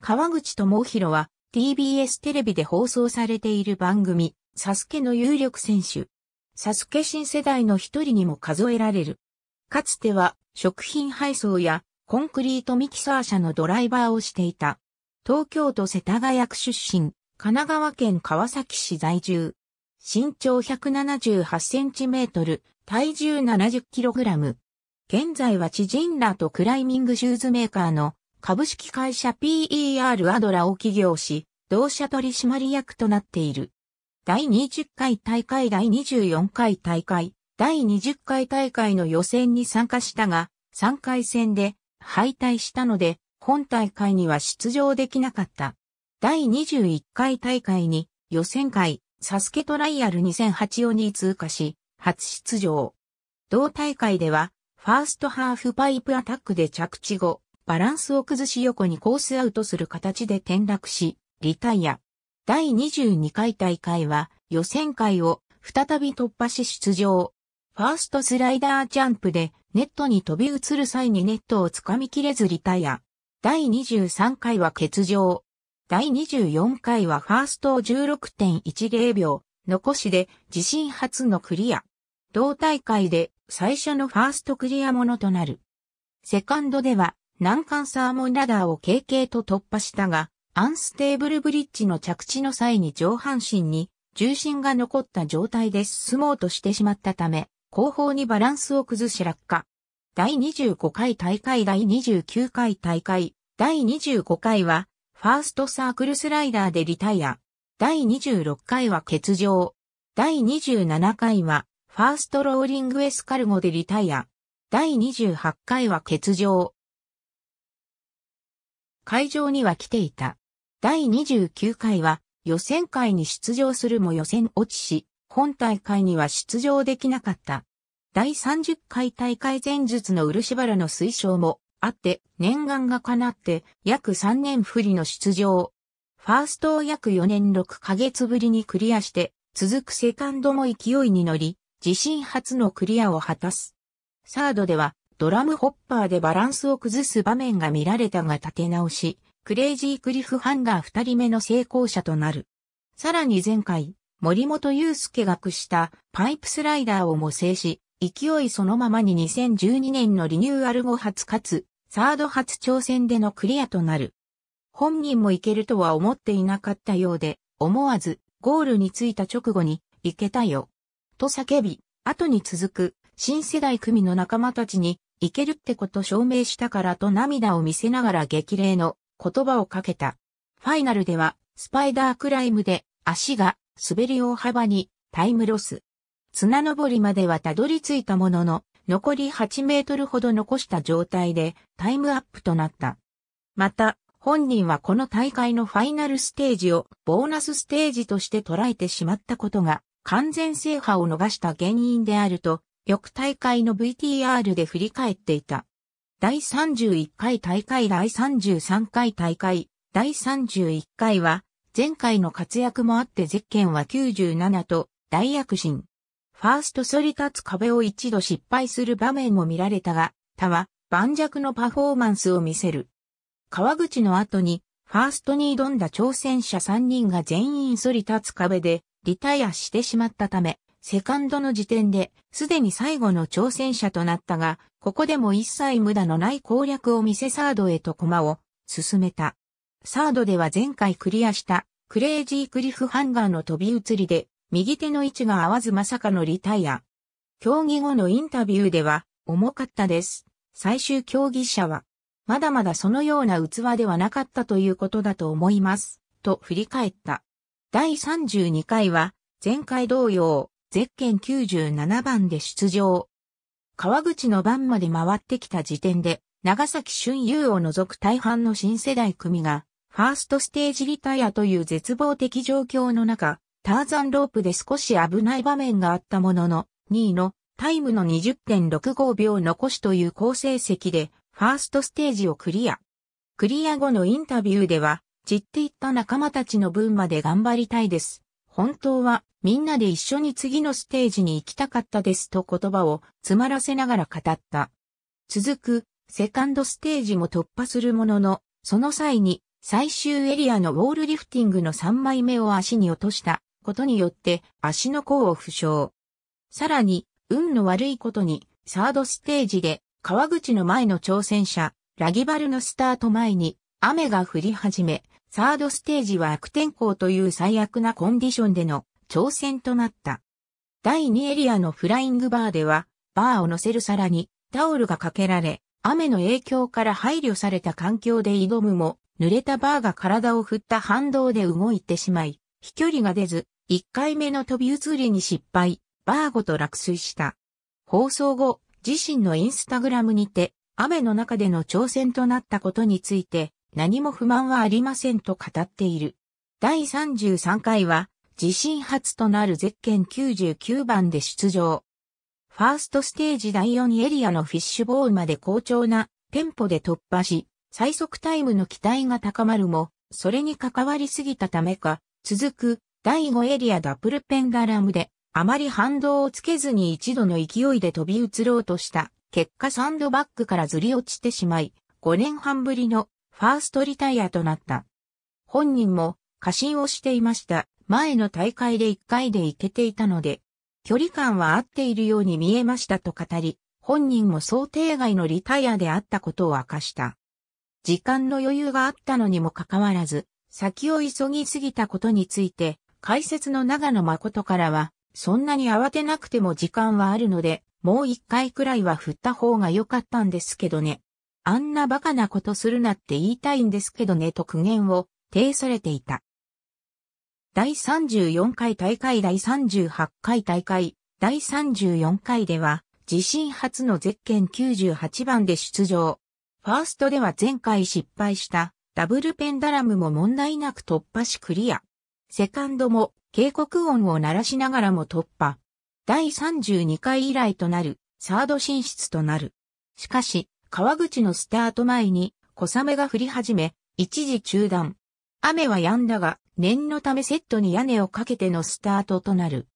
川口智弘は TBS テレビで放送されている番組、サスケの有力選手。サスケ新世代の一人にも数えられる。かつては食品配送やコンクリートミキサー車のドライバーをしていた。東京都世田谷区出身、神奈川県川崎市在住。身長178センチメートル、体重70キログラム。現在は知人らとクライミングシューズメーカーの株式会社 PER アドラを起業し、同社取締役となっている。第20回大会第24回大会、第20回大会の予選に参加したが、3回戦で敗退したので、本大会には出場できなかった。第21回大会に予選会、サスケトライアル2008を2通過し、初出場。同大会では、ファーストハーフパイプアタックで着地後、バランスを崩し横にコースアウトする形で転落し、リタイア。第22回大会は予選会を再び突破し出場。ファーストスライダージャンプでネットに飛び移る際にネットをつかみきれずリタイア。第23回は欠場。第24回はファーストを16.10秒残しで自身初のクリア。同大会で最初のファーストクリアものとなる。セカンドでは難関サーモンラダーを軽々と突破したが、アンステーブルブリッジの着地の際に上半身に重心が残った状態で進もうとしてしまったため、後方にバランスを崩し落下。第25回大会第29回大会、第25回は、ファーストサークルスライダーでリタイア。第26回は欠場。第27回は、ファーストローリングエスカルゴでリタイア。第28回は欠場。会場には来ていた。第29回は予選会に出場するも予選落ちし、本大会には出場できなかった。第30回大会前述の漆原の推奨もあって、念願が叶って約3年不利の出場。ファーストを約4年6ヶ月ぶりにクリアして、続くセカンドも勢いに乗り、自身初のクリアを果たす。サードではドラムホッパーでバランスを崩す場面が見られたが立て直し、クレイジークリフハンガー二人目の成功者となる。さらに前回、森本祐介が苦したパイプスライダーを模製し、勢いそのままに2012年のリニューアル後初かつ、サード初挑戦でのクリアとなる。本人もいけるとは思っていなかったようで、思わず、ゴールに着いた直後に、いけたよ。と叫び、後に続く、新世代組の仲間たちに、いけるってこと証明したからと涙を見せながら激励の言葉をかけた。ファイナルでは、スパイダークライムで足が滑り大幅にタイムロス。綱登りまではたどり着いたものの、残り8メートルほど残した状態でタイムアップとなった。また、本人はこの大会のファイナルステージをボーナスステージとして捉えてしまったことが完全制覇を逃した原因であると翌大会の VTR で振り返っていた。第31回大会第33回大会、第31回は、前回の活躍もあってゼッケンは97と大躍進。ファーストそり立つ壁を一度失敗する場面も見られたが、他は盤石のパフォーマンスを見せる。川口の後に、ファーストに挑んだ挑戦者3人が全員そり立つ壁でリタイアしてしまったため、セカンドの時点で、すでに最後の挑戦者となったが、ここでも一切無駄のない攻略を見せサードへと駒を進めた。サードでは前回クリアしたクレイジークリフハンガーの飛び移りで、右手の位置が合わずまさかのリタイア。競技後のインタビューでは、重かったです。最終競技者は、まだまだそのような器ではなかったということだと思います、と振り返った。第32回は、前回同様、ゼッケン97番で出場。川口の番まで回ってきた時点で、長崎春優を除く大半の新世代組が、ファーストステージリタイアという絶望的状況の中、ターザンロープで少し危ない場面があったものの、2位のタイムの20.65秒残しという好成績で、ファーストステージをクリア。クリア後のインタビューでは、散っていった仲間たちの分まで頑張りたいです。本当はみんなで一緒に次のステージに行きたかったですと言葉を詰まらせながら語った。続く、セカンドステージも突破するものの、その際に最終エリアのウォールリフティングの3枚目を足に落としたことによって足の甲を負傷。さらに、運の悪いことに、サードステージで、川口の前の挑戦者、ラギバルのスタート前に、雨が降り始め、サードステージは悪天候という最悪なコンディションでの挑戦となった。第2エリアのフライングバーでは、バーを乗せる皿にタオルがかけられ、雨の影響から配慮された環境で挑むも、濡れたバーが体を振った反動で動いてしまい、飛距離が出ず、1回目の飛び移りに失敗、バーごと落水した。放送後、自身のインスタグラムにて、雨の中での挑戦となったことについて、何も不満はありませんと語っている。第33回は、自身初となるゼッケン99番で出場。ファーストステージ第4エリアのフィッシュボールまで好調なテンポで突破し、最速タイムの期待が高まるも、それに関わりすぎたためか、続く第5エリアダブルペンダラムで、あまり反動をつけずに一度の勢いで飛び移ろうとした、結果サンドバッグからずり落ちてしまい、5年半ぶりのファーストリタイアとなった。本人も過信をしていました。前の大会で1回で行けていたので、距離感は合っているように見えましたと語り、本人も想定外のリタイアであったことを明かした。時間の余裕があったのにもかかわらず、先を急ぎすぎたことについて、解説の長野誠からは、そんなに慌てなくても時間はあるので、もう一回くらいは振った方が良かったんですけどね。あんなバカなことするなって言いたいんですけどねと苦言を呈されていた。第34回大会第38回大会第34回では自身初のゼッケン98番で出場。ファーストでは前回失敗したダブルペンダラムも問題なく突破しクリア。セカンドも警告音を鳴らしながらも突破。第32回以来となるサード進出となる。しかし、川口のスタート前に小雨が降り始め、一時中断。雨は止んだが、念のためセットに屋根をかけてのスタートとなる。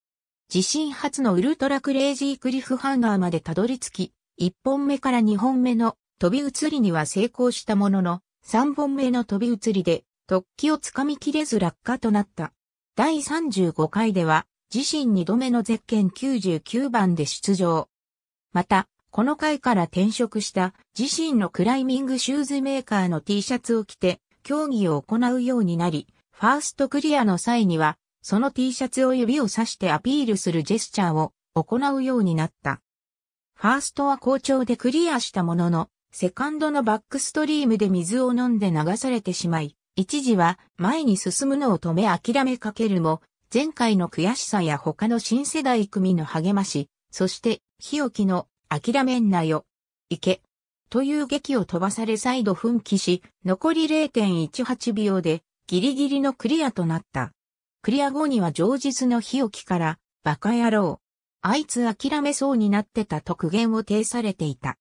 地震初のウルトラクレイジークリフハンガーまでたどり着き、1本目から2本目の飛び移りには成功したものの、3本目の飛び移りで突起をつかみきれず落下となった。第35回では、自身2度目のゼッケン99番で出場。また、この回から転職した自身のクライミングシューズメーカーの T シャツを着て競技を行うようになり、ファーストクリアの際には、その T シャツを指を指してアピールするジェスチャーを行うようになった。ファーストは好調でクリアしたものの、セカンドのバックストリームで水を飲んで流されてしまい、一時は前に進むのを止め諦めかけるも、前回の悔しさや他の新世代組の励まし、そして、日置の諦めんなよ。行け。という劇を飛ばされ再度奮起し、残り0.18秒でギリギリのクリアとなった。クリア後には上日の日置から、バカ野郎。あいつ諦めそうになってたと苦言を呈されていた。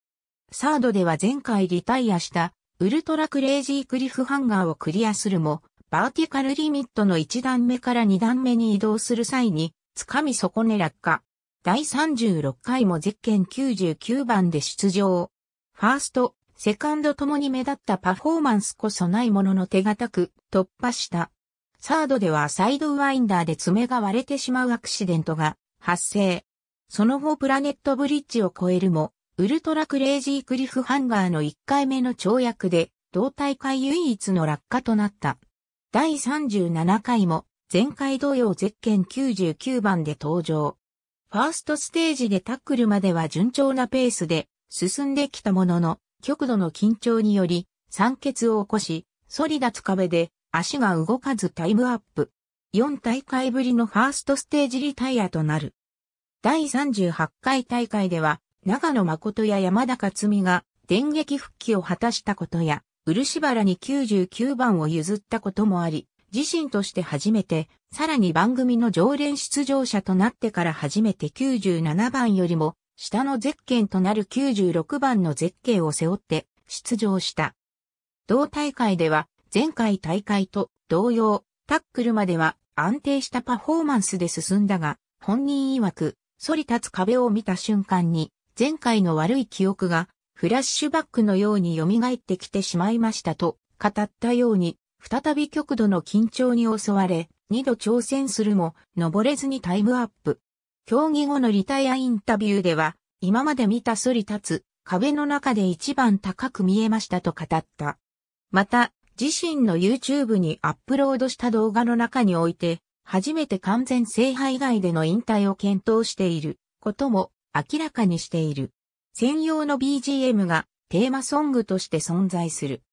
サードでは前回リタイアしたウルトラクレイジークリフハンガーをクリアするも、バーティカルリミットの1段目から2段目に移動する際に、掴み損ね落下。第36回もゼッケン99番で出場。ファースト、セカンドともに目立ったパフォーマンスこそないものの手堅く突破した。サードではサイドワインダーで爪が割れてしまうアクシデントが発生。その後プラネットブリッジを超えるも、ウルトラクレイジークリフハンガーの1回目の跳躍で、同大会唯一の落下となった。第37回も、前回同様ゼッケン99番で登場。ファーストステージでタックルまでは順調なペースで進んできたものの、極度の緊張により、酸欠を起こし、反り立つ壁で足が動かずタイムアップ。4大会ぶりのファーストステージリタイアとなる。第38回大会では、長野誠や山田勝美が電撃復帰を果たしたことや、漆原に99番を譲ったこともあり、自身として初めて、さらに番組の常連出場者となってから初めて97番よりも、下のゼッケンとなる96番のゼッケンを背負って出場した。同大会では、前回大会と同様、タックルまでは安定したパフォーマンスで進んだが、本人曰く、反り立つ壁を見た瞬間に、前回の悪い記憶が、フラッシュバックのように蘇ってきてしまいましたと、語ったように、再び極度の緊張に襲われ、二度挑戦するも、登れずにタイムアップ。競技後のリタイアインタビューでは、今まで見たそり立つ、壁の中で一番高く見えましたと語った。また、自身の YouTube にアップロードした動画の中において、初めて完全制覇以外での引退を検討していることも明らかにしている。専用の BGM がテーマソングとして存在する。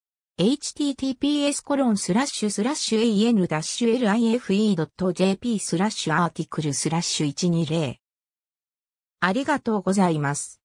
https コロンスラッシュスラッシュ an-life.jp スラッシュアーティクルスラッシュ120ありがとうございます。